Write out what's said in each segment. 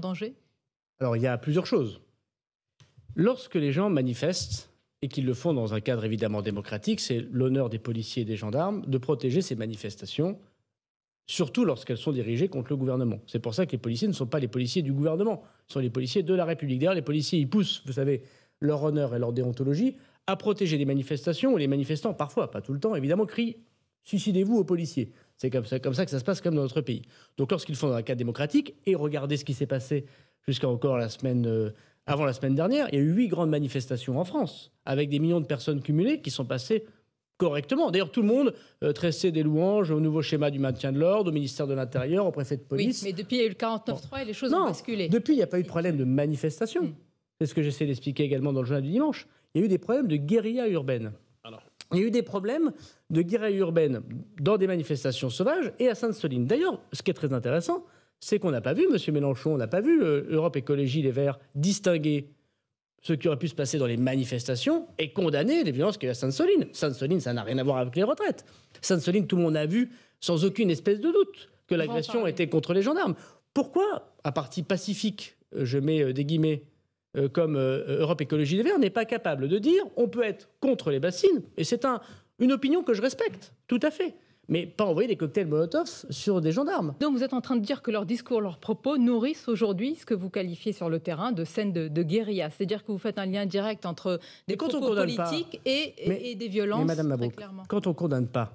danger Alors, il y a plusieurs choses. Lorsque les gens manifestent, et qu'ils le font dans un cadre évidemment démocratique, c'est l'honneur des policiers et des gendarmes de protéger ces manifestations, surtout lorsqu'elles sont dirigées contre le gouvernement. C'est pour ça que les policiers ne sont pas les policiers du gouvernement, ce sont les policiers de la République. D'ailleurs, les policiers, ils poussent, vous savez, leur honneur et leur déontologie à protéger les manifestations où les manifestants, parfois, pas tout le temps, évidemment, crient Suicidez-vous aux policiers. C'est comme ça, que ça se passe comme dans notre pays. Donc lorsqu'ils font dans un cadre démocratique, et regardez ce qui s'est passé jusqu'à encore la semaine, euh, avant la semaine dernière, il y a eu huit grandes manifestations en France, avec des millions de personnes cumulées qui sont passées correctement. D'ailleurs, tout le monde euh, tressait des louanges au nouveau schéma du maintien de l'ordre, au ministère de l'Intérieur, au préfet de police. Oui, mais depuis, il y a eu le 49.3 et les choses ont basculé. depuis, il n'y a pas eu de problème de manifestation. Mm. C'est ce que j'essaie d'expliquer également dans le journal du dimanche. Il y a eu des problèmes de guérilla urbaine. Il y a eu des problèmes de guérilla urbaine dans des manifestations sauvages et à Sainte-Soline. D'ailleurs, ce qui est très intéressant, c'est qu'on n'a pas vu, M. Mélenchon, on n'a pas vu euh, Europe Écologie Les Verts distinguer ce qui aurait pu se passer dans les manifestations et condamner les violences qu'il y a à Sainte-Soline. Sainte-Soline, ça n'a rien à voir avec les retraites. Sainte-Soline, tout le monde a vu, sans aucune espèce de doute, que l'agression était contre les gendarmes. Pourquoi, à partie pacifique, euh, je mets euh, des guillemets, euh, comme euh, Europe Écologie des Verts n'est pas capable de dire on peut être contre les bassines, et c'est une opinion que je respecte, tout à fait. Mais pas envoyer des cocktails Molotov sur des gendarmes. Donc vous êtes en train de dire que leurs discours, leurs propos nourrissent aujourd'hui ce que vous qualifiez sur le terrain de scène de, guérilla. C'est-à-dire que vous faites un lien direct entre des propos politiques et, des violences. Mais Madame quand on euh, ne condamne pas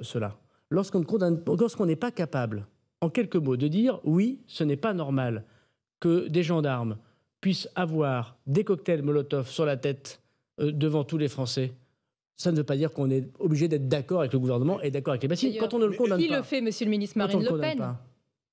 cela, lorsqu'on n'est pas capable, en quelques mots, de dire oui, ce n'est pas normal que des gendarmes puisse avoir des cocktails Molotov sur la tête euh, devant tous les Français, ça ne veut pas dire qu'on est obligé d'être d'accord avec le gouvernement et d'accord avec les bassines. Quand on ne le condamne qui pas. Qui le fait, monsieur le ministre Marine Le Pen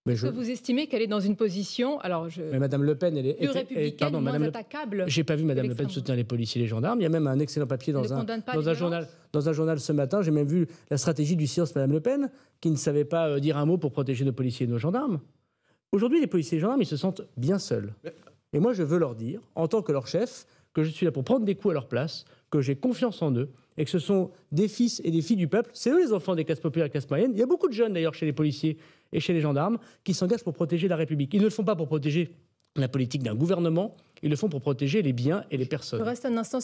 je... que vous estimez qu'elle est dans une position, alors je... Mais Madame Le Pen, elle est... Plus républicaine, moins attaquable. J'ai pas vu Madame Le Pen soutenir les policiers et les gendarmes. Il y a même un excellent papier dans, un, dans un, journal, dans un journal ce matin. J'ai même vu la stratégie du silence Madame Le Pen, qui ne savait pas euh, dire un mot pour protéger nos policiers et nos gendarmes. Aujourd'hui, les policiers et les gendarmes, ils se sentent bien seuls. Et moi, je veux leur dire, en tant que leur chef, que je suis là pour prendre des coups à leur place, que j'ai confiance en eux, et que ce sont des fils et des filles du peuple. C'est eux les enfants des classes populaires et des classes moyennes. Il y a beaucoup de jeunes d'ailleurs chez les policiers et chez les gendarmes qui s'engagent pour protéger la République. Ils ne le font pas pour protéger la politique d'un gouvernement, ils le font pour protéger les biens et les personnes.